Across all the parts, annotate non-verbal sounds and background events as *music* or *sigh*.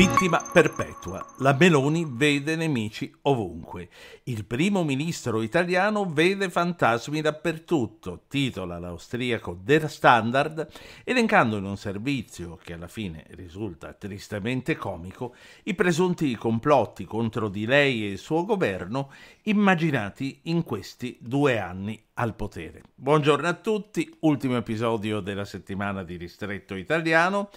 Vittima perpetua, la Meloni vede nemici ovunque. Il primo ministro italiano vede fantasmi dappertutto, titola l'austriaco Der Standard, elencando in un servizio che alla fine risulta tristemente comico i presunti complotti contro di lei e il suo governo immaginati in questi due anni al potere. Buongiorno a tutti, ultimo episodio della settimana di Ristretto Italiano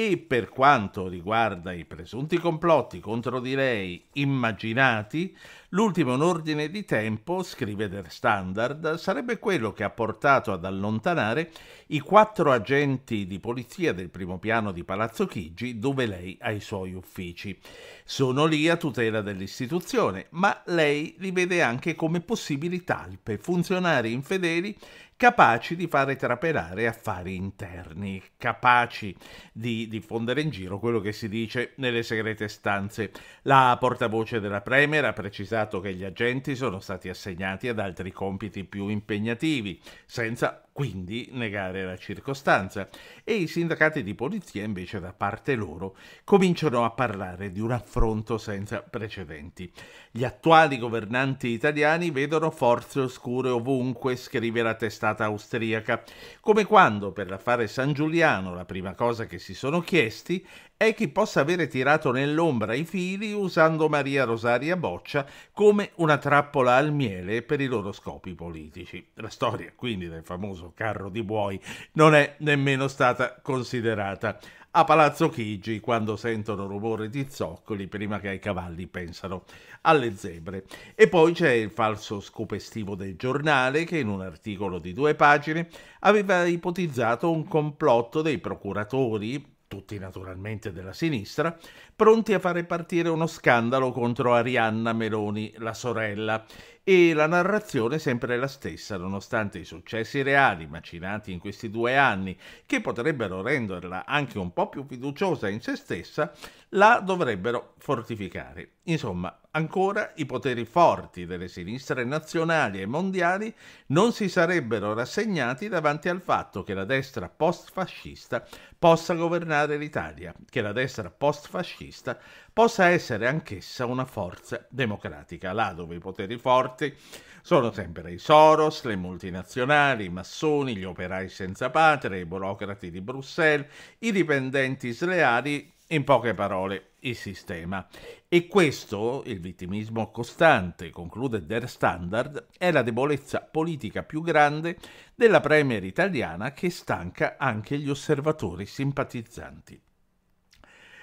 e per quanto riguarda i presunti complotti contro di lei immaginati, L'ultimo in ordine di tempo, scrive Der Standard, sarebbe quello che ha portato ad allontanare i quattro agenti di polizia del primo piano di Palazzo Chigi, dove lei ha i suoi uffici. Sono lì a tutela dell'istituzione, ma lei li vede anche come possibili talpe, funzionari infedeli capaci di fare trapelare affari interni, capaci di diffondere in giro quello che si dice nelle segrete stanze. La portavoce della Premier ha precisato ricordato che gli agenti sono stati assegnati ad altri compiti più impegnativi, senza quindi negare la circostanza. E i sindacati di polizia invece da parte loro cominciano a parlare di un affronto senza precedenti. Gli attuali governanti italiani vedono forze oscure ovunque, scrive la testata austriaca, come quando per l'affare San Giuliano la prima cosa che si sono chiesti è chi possa avere tirato nell'ombra i fili usando Maria Rosaria Boccia come una trappola al miele per i loro scopi politici. La storia quindi del famoso famoso carro di buoi, non è nemmeno stata considerata. A Palazzo Chigi, quando sentono rumore di zoccoli, prima che ai cavalli pensano alle zebre. E poi c'è il falso scopo estivo del giornale, che in un articolo di due pagine aveva ipotizzato un complotto dei procuratori, tutti naturalmente della sinistra, pronti a fare partire uno scandalo contro Arianna Meloni, la sorella, e la narrazione è sempre la stessa, nonostante i successi reali macinati in questi due anni, che potrebbero renderla anche un po' più fiduciosa in se stessa, la dovrebbero fortificare. Insomma, ancora i poteri forti delle sinistre nazionali e mondiali non si sarebbero rassegnati davanti al fatto che la destra post-fascista possa governare l'Italia, che la destra post-fascista possa essere anch'essa una forza democratica, là dove i poteri forti sono sempre i Soros, le multinazionali, i massoni, gli operai senza patria, i burocrati di Bruxelles, i dipendenti sleali, in poche parole il sistema. E questo, il vittimismo costante, conclude Der Standard, è la debolezza politica più grande della Premier italiana che stanca anche gli osservatori simpatizzanti.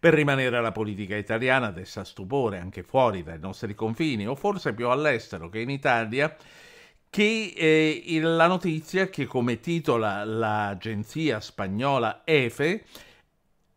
Per rimanere alla politica italiana dessa stupore anche fuori dai nostri confini o forse più all'estero che in Italia, che eh, la notizia che come titola l'agenzia spagnola EFE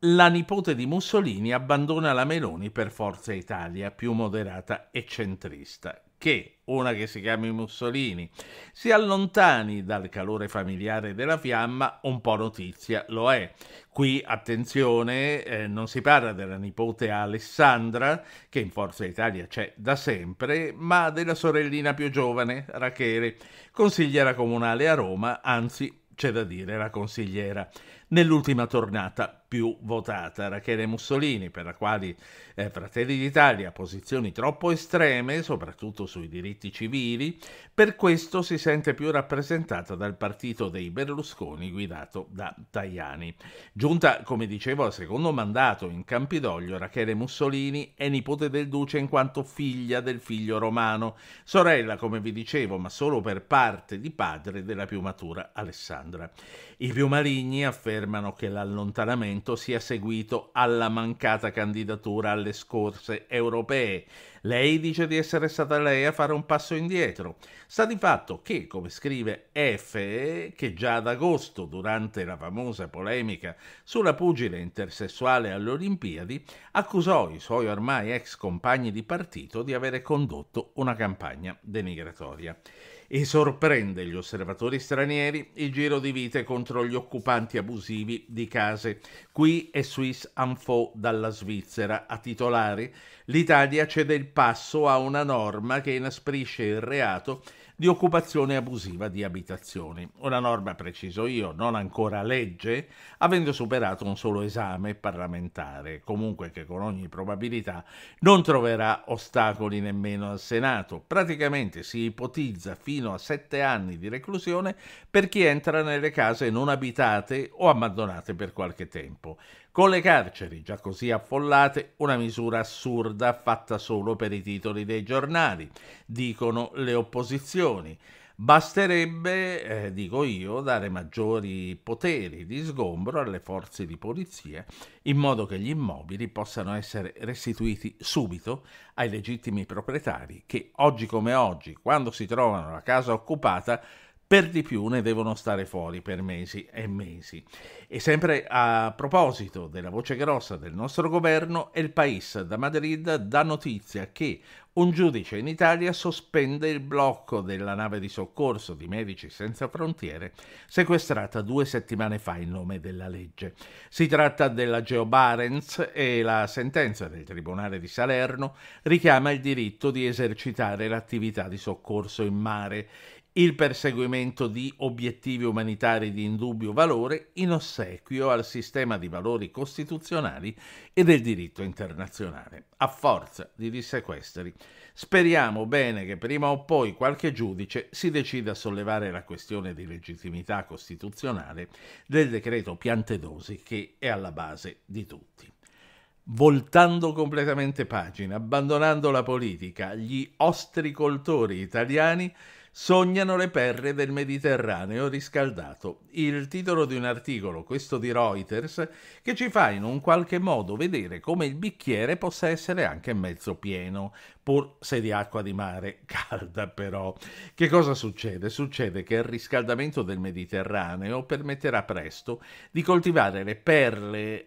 la nipote di Mussolini abbandona la Meloni per Forza Italia, più moderata e centrista che una che si chiami Mussolini, si allontani dal calore familiare della fiamma, un po' notizia lo è. Qui, attenzione, eh, non si parla della nipote Alessandra, che in Forza Italia c'è da sempre, ma della sorellina più giovane, Rachele, consigliera comunale a Roma, anzi, c'è da dire, la consigliera, nell'ultima tornata più votata, Rachele Mussolini, per la quale eh, Fratelli d'Italia ha posizioni troppo estreme, soprattutto sui diritti civili, per questo si sente più rappresentata dal partito dei Berlusconi guidato da Tajani. Giunta, come dicevo, al secondo mandato in Campidoglio, Rachele Mussolini è nipote del duce in quanto figlia del figlio romano, sorella, come vi dicevo, ma solo per parte di padre della più matura Alessandra. I più maligni affermano che l'allontanamento movimento sia seguito alla mancata candidatura alle scorse europee. Lei dice di essere stata lei a fare un passo indietro. Sta di fatto che, come scrive F, che già ad agosto, durante la famosa polemica sulla pugile intersessuale alle Olimpiadi, accusò i suoi ormai ex compagni di partito di avere condotto una campagna denigratoria e sorprende gli osservatori stranieri il giro di vite contro gli occupanti abusivi di case. Qui è Swiss Anfo dalla Svizzera a titolari. L'Italia cede il passo a una norma che inasprisce il reato di occupazione abusiva di abitazioni. Una norma, preciso io, non ancora legge, avendo superato un solo esame parlamentare, comunque che con ogni probabilità non troverà ostacoli nemmeno al Senato. Praticamente si ipotizza fino a sette anni di reclusione per chi entra nelle case non abitate o abbandonate per qualche tempo. Con le carceri già così affollate, una misura assurda fatta solo per i titoli dei giornali, dicono le opposizioni. Basterebbe, eh, dico io, dare maggiori poteri di sgombro alle forze di polizia in modo che gli immobili possano essere restituiti subito ai legittimi proprietari che oggi come oggi, quando si trovano la casa occupata, per di più ne devono stare fuori per mesi e mesi. E sempre a proposito della voce grossa del nostro governo, El País da Madrid dà notizia che un giudice in Italia sospende il blocco della nave di soccorso di Medici Senza Frontiere sequestrata due settimane fa in nome della legge. Si tratta della Geo Barents e la sentenza del Tribunale di Salerno richiama il diritto di esercitare l'attività di soccorso in mare il perseguimento di obiettivi umanitari di indubbio valore in ossequio al sistema di valori costituzionali e del diritto internazionale, a forza di dissequestri. Speriamo bene che prima o poi qualche giudice si decida a sollevare la questione di legittimità costituzionale del decreto Piantedosi che è alla base di tutti voltando completamente pagina, abbandonando la politica, gli ostricoltori italiani sognano le perre del Mediterraneo riscaldato. Il titolo di un articolo, questo di Reuters, che ci fa in un qualche modo vedere come il bicchiere possa essere anche mezzo pieno, pur se di acqua di mare *laughs* calda però. Che cosa succede? Succede che il riscaldamento del Mediterraneo permetterà presto di coltivare le perle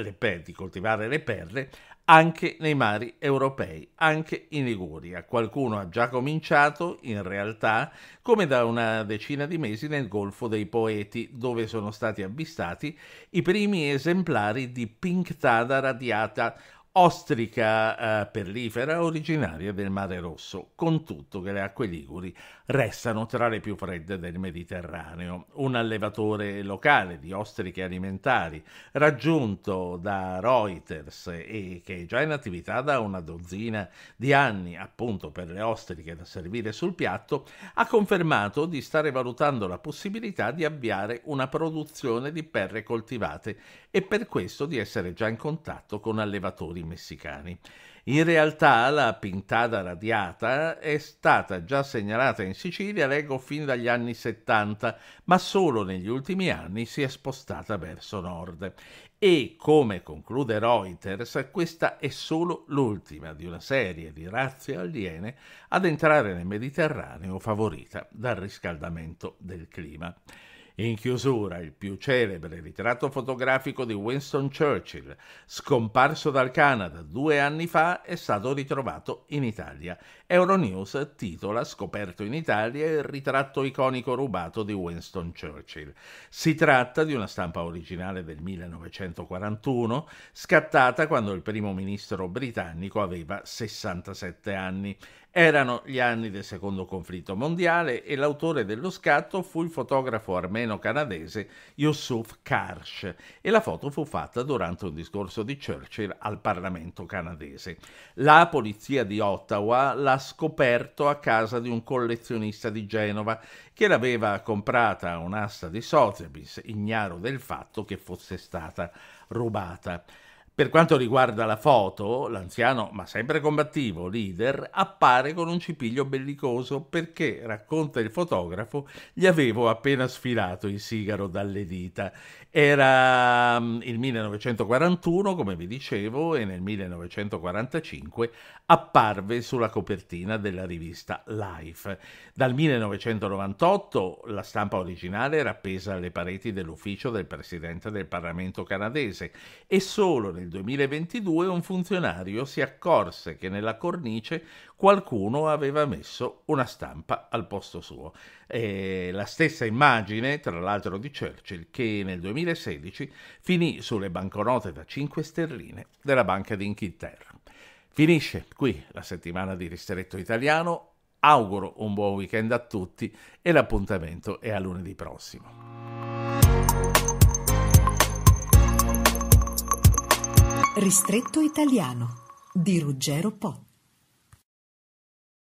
le perle, di coltivare le perle anche nei mari europei, anche in Liguria. Qualcuno ha già cominciato, in realtà, come da una decina di mesi nel Golfo dei Poeti, dove sono stati avvistati i primi esemplari di Pink Pinctada radiata ostrica eh, perlifera originaria del Mare Rosso, con tutto che le acque liguri restano tra le più fredde del Mediterraneo. Un allevatore locale di ostriche alimentari, raggiunto da Reuters e che è già in attività da una dozzina di anni appunto per le ostriche da servire sul piatto, ha confermato di stare valutando la possibilità di avviare una produzione di perre coltivate e per questo di essere già in contatto con allevatori messicani. In realtà la pintada radiata è stata già segnalata in Sicilia, leggo, fin dagli anni 70, ma solo negli ultimi anni si è spostata verso nord. E, come conclude Reuters, questa è solo l'ultima di una serie di razze aliene ad entrare nel Mediterraneo favorita dal riscaldamento del clima. In chiusura il più celebre ritratto fotografico di Winston Churchill, scomparso dal Canada due anni fa, è stato ritrovato in Italia. Euronews titola Scoperto in Italia il ritratto iconico rubato di Winston Churchill. Si tratta di una stampa originale del 1941, scattata quando il primo ministro britannico aveva 67 anni erano gli anni del secondo conflitto mondiale e l'autore dello scatto fu il fotografo armeno-canadese Yusuf Karsh e la foto fu fatta durante un discorso di Churchill al Parlamento canadese. La polizia di Ottawa l'ha scoperto a casa di un collezionista di Genova che l'aveva comprata a un'asta di Sotheby's, ignaro del fatto che fosse stata rubata. Per quanto riguarda la foto, l'anziano ma sempre combattivo leader appare con un cipiglio bellicoso perché, racconta il fotografo, gli avevo appena sfilato il sigaro dalle dita. Era mm, il 1941, come vi dicevo, e nel 1945 apparve sulla copertina della rivista Life. Dal 1998 la stampa originale era appesa alle pareti dell'ufficio del presidente del Parlamento canadese e solo nel nel 2022 un funzionario si accorse che nella cornice qualcuno aveva messo una stampa al posto suo. E la stessa immagine, tra l'altro, di Churchill che nel 2016 finì sulle banconote da 5 sterline della Banca d'Inghilterra. Finisce qui la settimana di Ristretto Italiano, auguro un buon weekend a tutti e l'appuntamento è a lunedì prossimo. Ristretto italiano di Ruggero Pot.